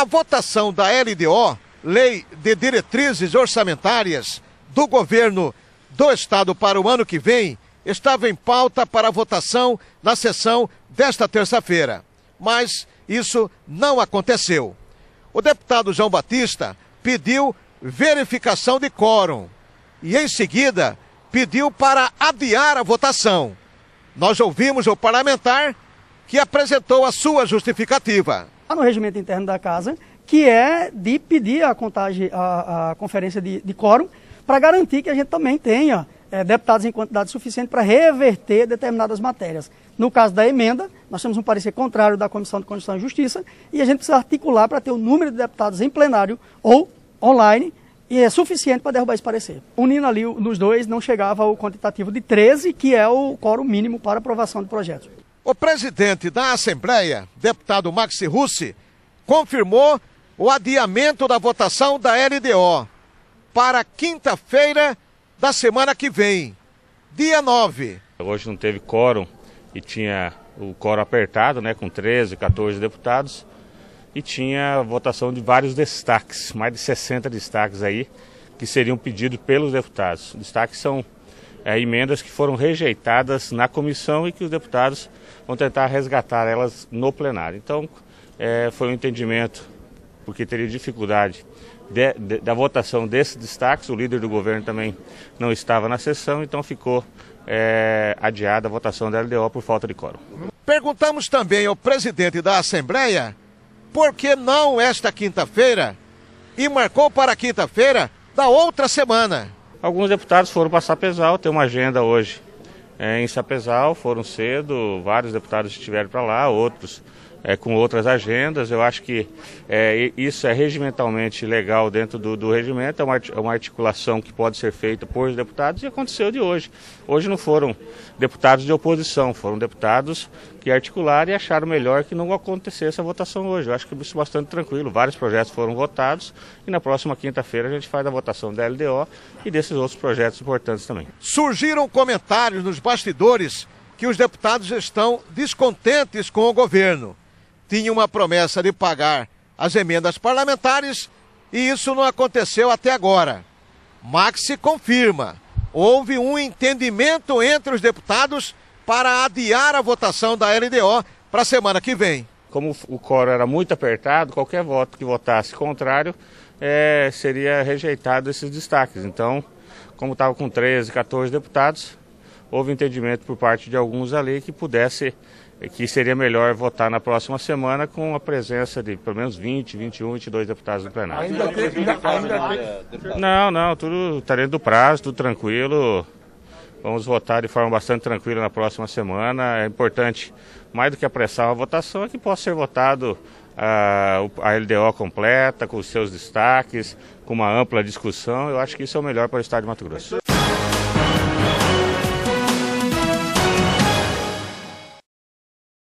A votação da LDO, Lei de Diretrizes Orçamentárias do Governo do Estado para o ano que vem, estava em pauta para votação na sessão desta terça-feira, mas isso não aconteceu. O deputado João Batista pediu verificação de quórum e, em seguida, pediu para adiar a votação. Nós ouvimos o parlamentar que apresentou a sua justificativa no regimento interno da casa, que é de pedir a, contagem, a, a conferência de, de quórum para garantir que a gente também tenha é, deputados em quantidade suficiente para reverter determinadas matérias. No caso da emenda, nós temos um parecer contrário da Comissão de Constituição e Justiça e a gente precisa articular para ter o número de deputados em plenário ou online e é suficiente para derrubar esse parecer. Unindo ali nos dois, não chegava ao quantitativo de 13, que é o quórum mínimo para aprovação de projetos. O presidente da Assembleia, deputado Maxi Russi, confirmou o adiamento da votação da LDO para quinta-feira da semana que vem, dia 9. Hoje não teve quórum e tinha o quórum apertado, né, com 13, 14 deputados, e tinha votação de vários destaques, mais de 60 destaques aí, que seriam pedidos pelos deputados. Destaques são é, emendas que foram rejeitadas na comissão e que os deputados vão tentar resgatar elas no plenário. Então, é, foi um entendimento, porque teria dificuldade de, de, da votação desses destaques, o líder do governo também não estava na sessão, então ficou é, adiada a votação da LDO por falta de quórum. Perguntamos também ao presidente da Assembleia por que não esta quinta-feira e marcou para quinta-feira da outra semana. Alguns deputados foram para Sapezal, tem uma agenda hoje é, em Sapezal, foram cedo, vários deputados estiveram para lá, outros é, com outras agendas. Eu acho que é, isso é regimentalmente legal dentro do, do regimento, é uma, é uma articulação que pode ser feita por deputados e aconteceu de hoje. Hoje não foram deputados de oposição, foram deputados que articularam e acharam melhor que não acontecesse a votação hoje. Eu acho que isso é bastante tranquilo. Vários projetos foram votados e na próxima quinta-feira a gente faz a votação da LDO e desses outros projetos importantes também. Surgiram comentários nos bastidores que os deputados estão descontentes com o governo tinha uma promessa de pagar as emendas parlamentares e isso não aconteceu até agora. Maxi confirma: houve um entendimento entre os deputados para adiar a votação da LDO para a semana que vem. Como o coro era muito apertado, qualquer voto que votasse contrário é, seria rejeitado esses destaques. Então, como estava com 13, 14 deputados, houve entendimento por parte de alguns ali que pudesse, que seria melhor votar na próxima semana com a presença de pelo menos 20, 21, 22 deputados no plenário. Ainda tem, ainda, tem. Não, não, tudo está dentro do prazo, tudo tranquilo. Vamos votar de forma bastante tranquila na próxima semana. É importante, mais do que apressar a votação, é que possa ser votado ah, a, a LDO completa, com os seus destaques, com uma ampla discussão. Eu acho que isso é o melhor para o Estado de Mato Grosso.